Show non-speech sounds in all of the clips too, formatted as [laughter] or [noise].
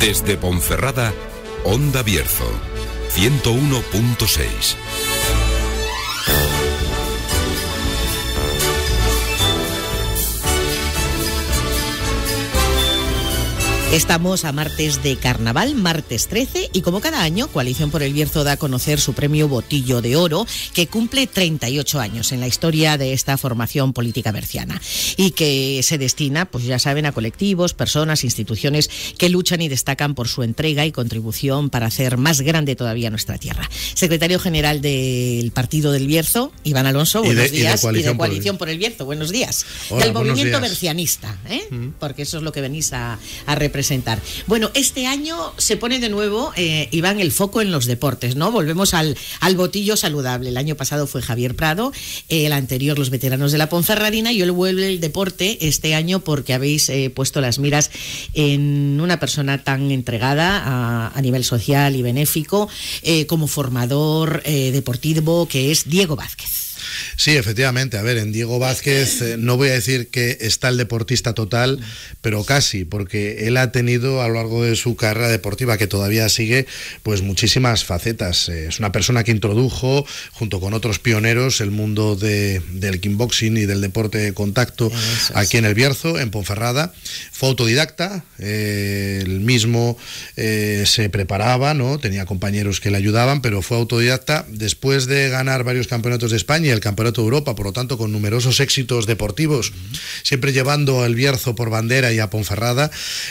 Desde Ponferrada, Onda Bierzo, 101.6. Estamos a martes de carnaval, martes 13, y como cada año, Coalición por el Bierzo da a conocer su premio Botillo de Oro, que cumple 38 años en la historia de esta formación política berciana y que se destina, pues ya saben, a colectivos, personas, instituciones que luchan y destacan por su entrega y contribución para hacer más grande todavía nuestra tierra. Secretario General del Partido del Bierzo, Iván Alonso, buenos días. Y de Coalición, por, el... Bierzo, buenos días. del movimiento bercianista, ¿eh? mm. porque eso es lo que venís a representar bueno, este año se pone de nuevo, eh, Iván, el foco en los deportes, ¿no? Volvemos al, al botillo saludable. El año pasado fue Javier Prado, el anterior los veteranos de la Ponferradina y hoy vuelve el deporte este año porque habéis eh, puesto las miras en una persona tan entregada a nivel social y benéfico eh, como formador eh, deportivo que es Diego Vázquez. Sí, efectivamente. A ver, en Diego Vázquez eh, no voy a decir que está el deportista total, pero casi, porque él ha tenido a lo largo de su carrera deportiva, que todavía sigue, pues muchísimas facetas. Eh, es una persona que introdujo, junto con otros pioneros, el mundo del kickboxing y del deporte de contacto aquí en El Bierzo, en Ponferrada. Fue autodidacta, él eh, mismo se preparaba, ¿no? Tenía compañeros que le ayudaban, pero fue autodidacta después de ganar varios campeonatos de España el Campeonato de Europa, por lo tanto con numerosos éxitos deportivos, siempre llevando al Bierzo por bandera y a Ponferrada,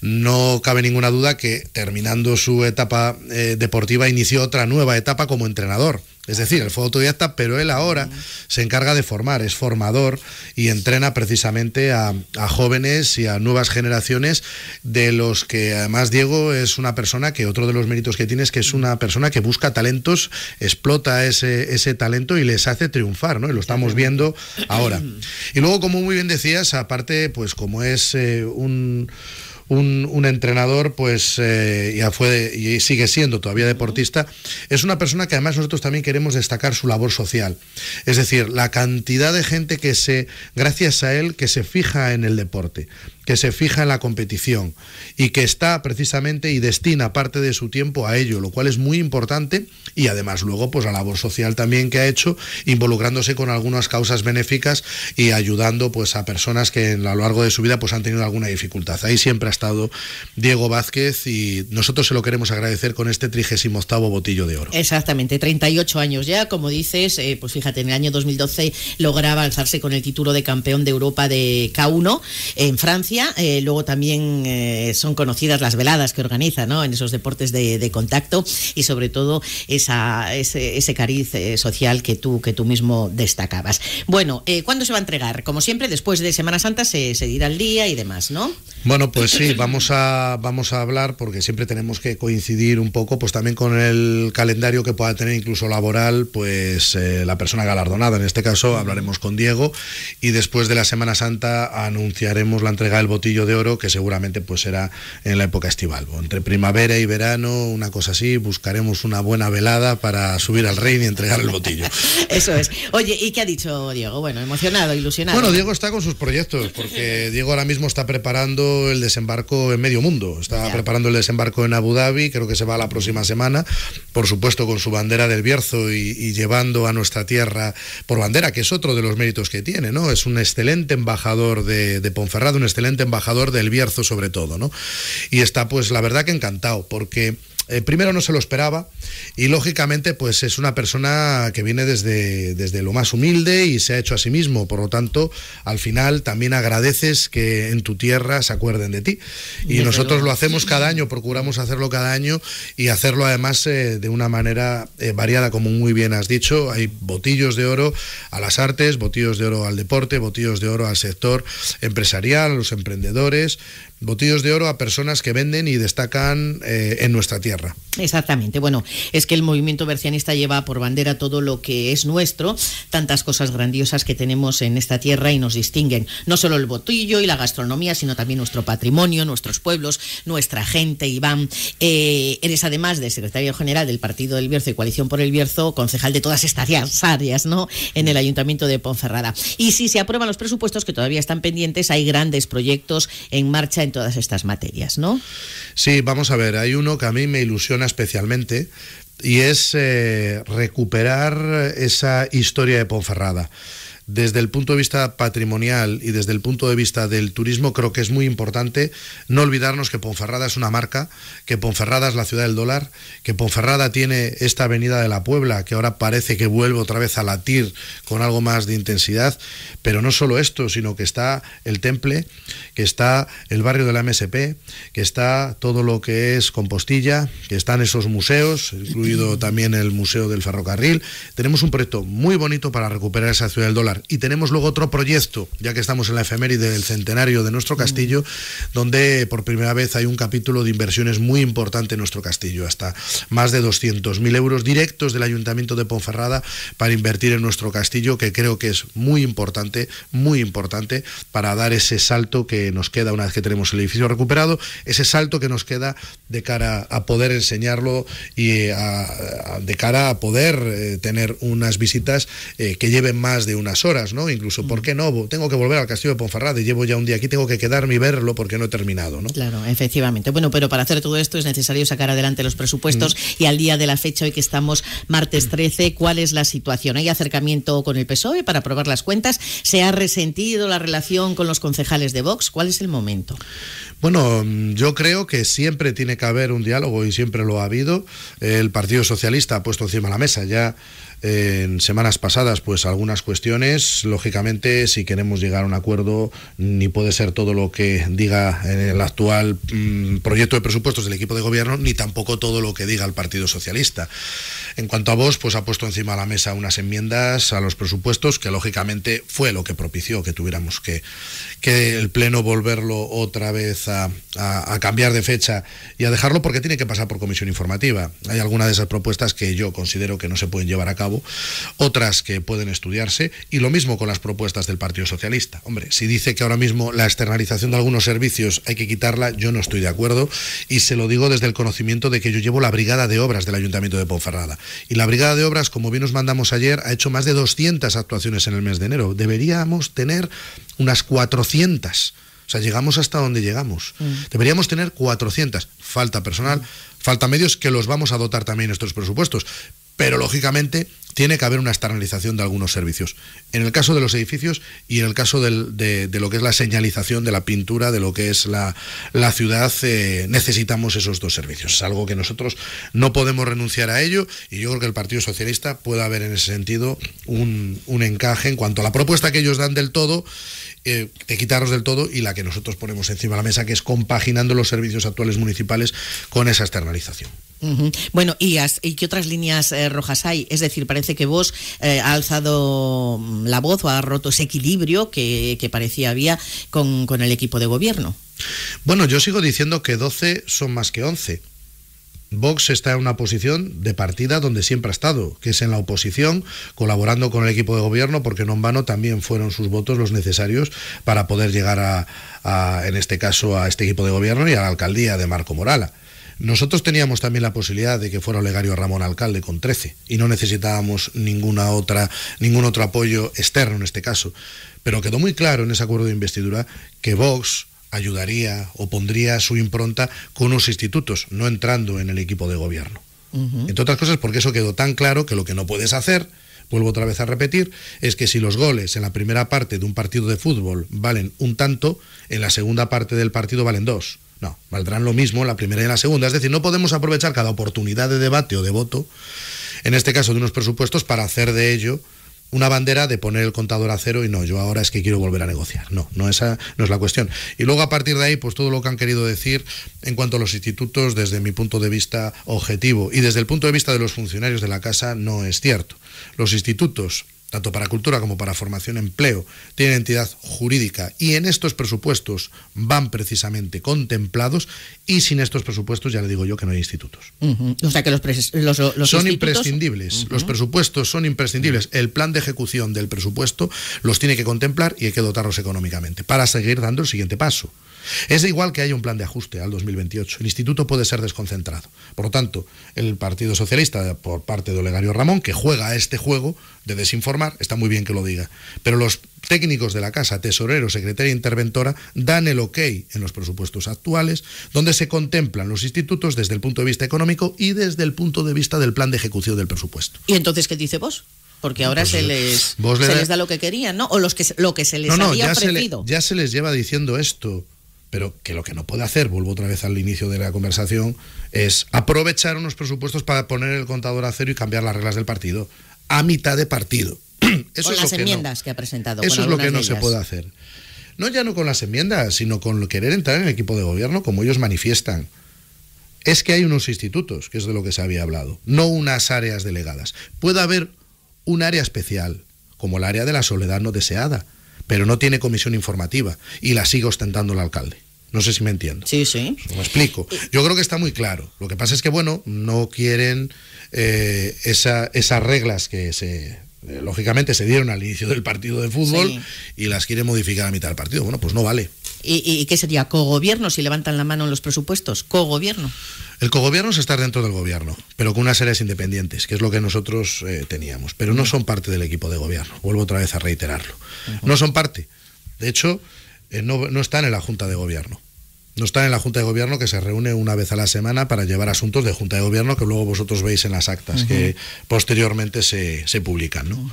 no cabe ninguna duda que terminando su etapa eh, deportiva inició otra nueva etapa como entrenador. Es decir, el fue autodidacta, pero él ahora se encarga de formar, es formador y entrena precisamente a, jóvenes y a nuevas generaciones, de los que además Diego es una persona que otro de los méritos que tiene es que es una persona que busca talentos, explota ese, ese talento y les hace triunfar, ¿no? Y lo estamos viendo ahora. [clears throat] Y luego, como muy bien decías, aparte, pues como es eh, un un, entrenador, pues eh, ya fue y sigue siendo todavía deportista, es una persona que además nosotros también queremos destacar su labor social. Es decir, la cantidad de gente que se, gracias a él, que se fija en el deporte que se fija en la competición y que está precisamente y destina parte de su tiempo a ello, lo cual es muy importante y además luego pues la labor social también que ha hecho involucrándose con algunas causas benéficas y ayudando pues a personas que a lo largo de su vida pues han tenido alguna dificultad. Ahí siempre ha Diego Vázquez y nosotros se lo queremos agradecer con este 38 botillo de oro. Exactamente, 38 años ya, como dices, eh, pues fíjate, en el año 2012 lograba alzarse con el título de campeón de Europa de K1 en Francia, eh, luego también eh, son conocidas las veladas que organiza ¿no? en esos deportes de, contacto y sobre todo esa, ese, cariz social que tú, que tú mismo destacabas. Bueno, ¿cuándo se va a entregar? Como siempre, después de Semana Santa se, se dirá el día y demás, ¿no? Bueno, pues vamos a, vamos a hablar, porque siempre tenemos que coincidir un poco, pues también con el calendario que pueda tener incluso laboral, pues eh, la persona galardonada. En este caso hablaremos con Diego y después de la Semana Santa anunciaremos la entrega del botillo de oro, que seguramente pues será en la época estival. Entre primavera y verano, una cosa así, buscaremos una buena velada para subir al rey y entregar el botillo. [laughs] Eso es. Oye, ¿y qué ha dicho Diego? Bueno, emocionado, ilusionado. Bueno, Diego está con sus proyectos, porque Diego ahora mismo está preparando el desembarco en medio mundo. Está preparando el desembarco en Abu Dhabi, creo que se va la próxima semana, por supuesto con su bandera del Bierzo y, llevando a nuestra tierra por bandera, que es otro de los méritos que tiene, ¿no? Es un excelente embajador de, de Ponferrada, un excelente embajador del Bierzo sobre todo, ¿no? Y está pues la verdad que encantado, porque eh, primero no se lo esperaba y lógicamente pues es una persona que viene desde, desde lo más humilde y se ha hecho a sí mismo, por lo tanto al final también agradeces que en tu tierra se acuerden de ti y nosotros lo hacemos cada año, procuramos hacerlo cada año y hacerlo además eh, de una manera eh, variada como muy bien has dicho, hay botillos de oro a las artes, botillos de oro al deporte, botillos de oro al sector empresarial, a los emprendedores, botillos de oro a personas que venden y destacan eh, en nuestra tierra. Exactamente. Bueno, es que el movimiento bercianista lleva por bandera todo lo que es nuestro, tantas cosas grandiosas que tenemos en esta tierra y nos distinguen. No solo el botillo y la gastronomía, sino también nuestro patrimonio, nuestros pueblos, nuestra gente. Iván, eh, eres además de secretario general del Partido del Bierzo y Coalición por el Bierzo, concejal de todas estas áreas, ¿no? En el Ayuntamiento de Ponferrada. Y si se aprueban los presupuestos que todavía están pendientes, hay grandes proyectos en marcha todas estas materias, ¿no? Sí, vamos a ver, hay uno que a mí me ilusiona especialmente y es eh, recuperar esa historia de Ponferrada desde el punto de vista patrimonial y desde el punto de vista del turismo, creo que es muy importante no olvidarnos que Ponferrada es una marca, que Ponferrada es la ciudad del dólar, que Ponferrada tiene esta avenida de la Puebla, que ahora parece que vuelve otra vez a latir con algo más de intensidad, pero no solo esto, sino que está el Temple, que está el barrio de la MSP, que está todo lo que es Compostilla, que están esos museos, incluido también el Museo del Ferrocarril. Tenemos un proyecto muy bonito para recuperar esa ciudad del dólar y tenemos luego otro proyecto, ya que estamos en la efeméride del centenario de nuestro castillo, mm. donde por primera vez hay un capítulo de inversiones muy importante en nuestro castillo, hasta más de 200.000 euros directos del Ayuntamiento de Ponferrada para invertir en nuestro castillo, que creo que es muy importante, muy importante para dar ese salto que nos queda una vez que tenemos el edificio recuperado, ese salto que nos queda de cara a poder enseñarlo y eh, de cara a poder eh, tener unas visitas eh, que lleven más de unas horas, ¿no? Incluso, ¿por mm. qué no? Tengo que volver al castillo de Ponferrada y llevo ya un día aquí, tengo que quedarme y verlo porque no he terminado, ¿no? Claro, efectivamente. Bueno, pero para hacer todo esto es necesario sacar adelante los presupuestos mm. y al día de la fecha, hoy que estamos martes 13, ¿cuál es la situación? ¿Hay acercamiento con el PSOE para aprobar las cuentas? ¿Se ha resentido la relación con los concejales de Vox? ¿Cuál es el momento? Bueno, mm, yo creo que siempre tiene que haber un diálogo y siempre lo ha habido. El Partido Socialista ha puesto encima la mesa ya en semanas pasadas pues algunas cuestiones. Lógicamente, si queremos llegar a un acuerdo, ni puede ser todo lo que diga eh, el actual mm, proyecto de presupuestos del equipo de gobierno, ni tampoco todo lo que diga el Partido Socialista. En cuanto a vos, pues ha puesto encima de la mesa unas enmiendas a los presupuestos, que lógicamente fue lo que propició que tuviéramos que, que el Pleno volverlo otra vez a cambiar de fecha y a dejarlo porque tiene que pasar por comisión informativa. Hay algunas de esas propuestas que yo considero que no se pueden llevar a cabo otras que pueden estudiarse, y lo mismo con las propuestas del Partido Socialista. Hombre, si dice que ahora mismo la externalización de algunos servicios hay que quitarla, yo no estoy de acuerdo, y se lo digo desde el conocimiento de que yo llevo la Brigada de Obras del Ayuntamiento de Ponferrada. Y la Brigada de Obras, como bien nos mandamos ayer, ha hecho más de 200 actuaciones en el mes de enero. Deberíamos tener unas 400. O sea, llegamos hasta donde llegamos. Mm. Deberíamos tener 400. Falta personal, mm. falta medios que los vamos a dotar también en estos presupuestos. Pero lógicamente tiene que haber una externalización de algunos servicios. En el caso de los edificios y en el caso de, lo que es la señalización de la pintura, de lo que es la, ciudad, eh, necesitamos esos dos servicios. Es algo que nosotros no podemos renunciar a ello y yo creo que el Partido Socialista puede haber en ese sentido un, encaje en cuanto a la propuesta que ellos dan del todo eh, de quitaros del todo y la que nosotros ponemos encima de la mesa, que es compaginando los servicios actuales municipales con esa externalización. Bueno, ¿y, ¿y, qué otras líneas eh, rojas hay? Es decir, parece parece que vos eh, ha alzado la voz o ha roto ese equilibrio que, parecía había con, el equipo de gobierno. Bueno, yo sigo diciendo que 12 son más que 11. Vox está en una posición de partida donde siempre ha estado, que es en la oposición, colaborando con el equipo de gobierno, porque no en vano también fueron sus votos los necesarios para poder llegar a en este caso, a este equipo de gobierno y a la alcaldía de Marco Morala. Nosotros teníamos también la posibilidad de que fuera Olegario Ramón alcalde con 13 y no necesitábamos ninguna otra, ningún otro apoyo externo en este caso. Pero quedó muy claro en ese acuerdo de investidura que Vox ayudaría o pondría su impronta con unos institutos, no entrando en el equipo de gobierno. Entre otras cosas porque eso quedó tan claro que lo que no puedes hacer, vuelvo otra vez a repetir, es que si los goles en la primera parte de un partido de fútbol valen un tanto, en la segunda parte del partido valen dos. No, valdrán lo mismo la primera y la segunda. Es decir, no podemos aprovechar cada oportunidad de debate o de voto, en este caso de unos presupuestos, para hacer de ello una bandera de poner el contador a cero y no, yo ahora es que quiero volver a negociar. No, no esa no es la cuestión. Y luego a partir de ahí, pues todo lo que han querido decir en cuanto a los institutos, desde mi punto de vista objetivo y desde el punto de vista de los funcionarios de la casa, no es cierto. Los institutos tanto para cultura como para formación empleo, tienen entidad jurídica y en estos presupuestos van precisamente contemplados y sin estos presupuestos ya le digo yo que no hay institutos. O sea que los, son imprescindibles, los presupuestos son imprescindibles, el plan de ejecución del presupuesto los tiene que contemplar y hay que dotarlos económicamente para seguir dando el siguiente paso. Es igual que haya un plan de ajuste al 2028. El instituto puede ser desconcentrado. Por lo tanto, el Partido Socialista, por parte de Olegario Ramón, que juega a este juego de desinformar, está muy bien que lo diga. Pero los técnicos de la casa, tesorero, secretaria interventora, dan el ok en los presupuestos actuales, donde se contemplan los institutos desde el punto de vista económico y desde el punto de vista del plan de ejecución del presupuesto. ¿Y entonces qué dice vos? porque ahora pues, se les da... lo que querían, ¿no? O los que lo que se les había ya se les lleva diciendo esto pero que lo que no puede hacer, vuelvo otra vez al inicio de la conversación, es aprovechar unos presupuestos para poner el contador a cero y cambiar las reglas del partido a mitad de partido. [clears throat] Eso con las enmiendas que, ha presentado. Eso es lo que no se puede hacer. No ya no con las enmiendas, sino con querer entrar en el equipo de gobierno como ellos manifiestan. Es que hay unos institutos, que es de lo que se había hablado, no unas áreas delegadas. Puede haber un área especial, como el área de la soledad no deseada, pero no tiene comisión informativa y la sigue ostentando el alcalde. No sé si me entiendo. Sí, sí. Me explico. Yo creo que está muy claro. Lo que pasa es que, bueno, no quieren eh, esas reglas que se eh, lógicamente se dieron al inicio del partido de fútbol y las quieren modificar a mitad del partido. Bueno, pues no vale. ¿Y, y qué sería? ¿Cogobierno si levantan la mano en los presupuestos? ¿Cogobierno? El cogobierno es estar dentro del gobierno, pero con unas áreas independientes, que es lo que nosotros eh, teníamos. Pero no son parte del equipo de gobierno, vuelvo otra vez a reiterarlo. No son parte. De hecho, eh, no, están en la Junta de Gobierno. No están en la Junta de Gobierno que se reúne una vez a la semana para llevar asuntos de Junta de Gobierno que luego vosotros veis en las actas que posteriormente se, publican. ¿no?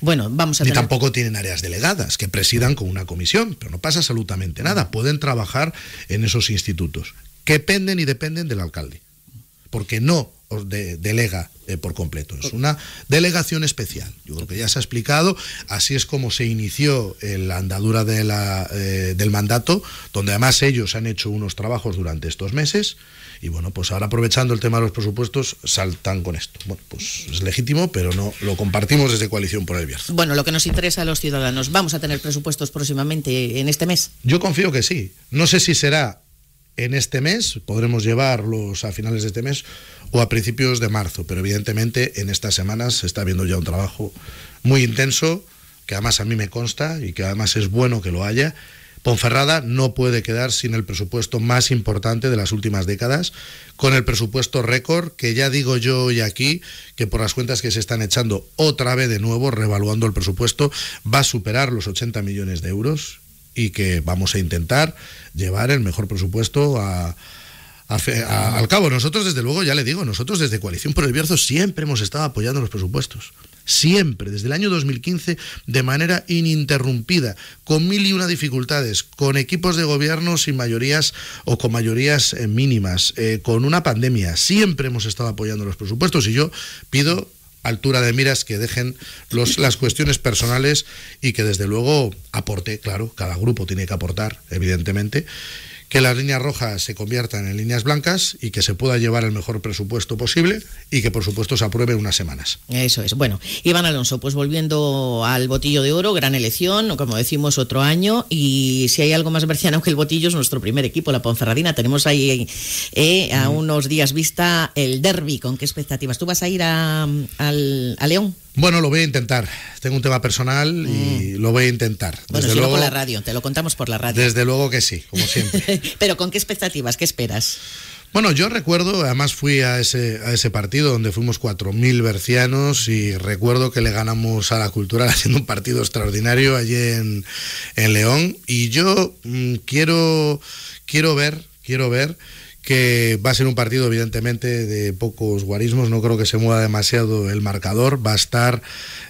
Bueno, vamos a Y tampoco tienen áreas delegadas que presidan con una comisión, pero no pasa absolutamente nada. Pueden trabajar en esos institutos que penden y dependen del alcalde, porque no delega eh, por completo. Es una delegación especial. Yo creo que ya se ha explicado. Así es como se inició eh, la andadura eh, del mandato, donde además ellos han hecho unos trabajos durante estos meses. Y bueno, pues ahora aprovechando el tema de los presupuestos, saltan con esto. Bueno, pues es legítimo, pero no lo compartimos desde Coalición por el viernes Bueno, lo que nos interesa a los ciudadanos, ¿vamos a tener presupuestos próximamente en este mes? Yo confío que sí. No sé si será en este mes, podremos llevarlos a finales de este mes o a principios de marzo, pero evidentemente en estas semanas se está viendo ya un trabajo muy intenso, que además a mí me consta y que además es bueno que lo haya. Ponferrada no puede quedar sin el presupuesto más importante de las últimas décadas, con el presupuesto récord, que ya digo yo hoy aquí, que por las cuentas que se están echando otra vez de nuevo, revaluando el presupuesto, va a superar los 80 millones de euros, y que vamos a intentar llevar el mejor presupuesto al cabo. Nosotros, desde luego, ya le digo, nosotros desde Coalición por el Bierzo siempre hemos estado apoyando los presupuestos. Siempre, desde el año 2015, de manera ininterrumpida, con mil y una dificultades, con equipos de gobierno sin mayorías o con mayorías eh, mínimas, eh, con una pandemia. Siempre hemos estado apoyando los presupuestos y yo pido altura de miras, que dejen los, las cuestiones personales y que desde luego aporte, claro, cada grupo tiene que aportar, evidentemente que las líneas rojas se conviertan en líneas blancas y que se pueda llevar el mejor presupuesto posible y que por supuesto se apruebe unas semanas. Eso es. Bueno, Iván Alonso, pues volviendo al botillo de oro, gran elección, como decimos, otro año. Y si hay algo más merciano que el botillo, es nuestro primer equipo, la Ponferradina. Tenemos ahí eh, a mm. unos días vista el derby. ¿Con qué expectativas? ¿Tú vas a ir al, a León? Bueno, lo voy a intentar. Tengo un tema personal y mm. lo voy a intentar. Bueno, desde luego por la radio, te lo contamos por la radio. Desde luego que sí, como siempre. [laughs] Pero ¿con qué expectativas? ¿Qué esperas? Bueno, yo recuerdo, además fui a ese, a ese partido donde fuimos 4.000 bercianos y recuerdo que le ganamos a la cultura [laughs] haciendo un partido extraordinario allí en, León. Y yo mm, quiero, quiero ver, quiero ver que va a ser un partido evidentemente de pocos guarismos, no creo que se mueva demasiado el marcador, va a estar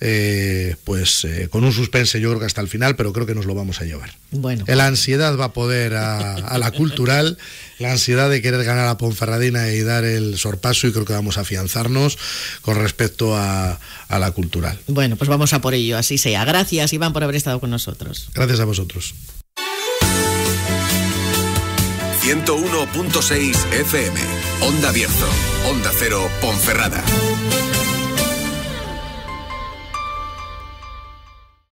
eh, pues eh, con un suspense yo creo que hasta el final, pero creo que nos lo vamos a llevar. Bueno. La ansiedad va a poder a, la cultural, la ansiedad de querer ganar a Ponferradina y dar el sorpaso y creo que vamos a afianzarnos con respecto a, a la cultural. Bueno, pues vamos a por ello, así sea. Gracias Iván por haber estado con nosotros. Gracias a vosotros. 101.6 FM. Onda Abierto. Onda Cero Ponferrada.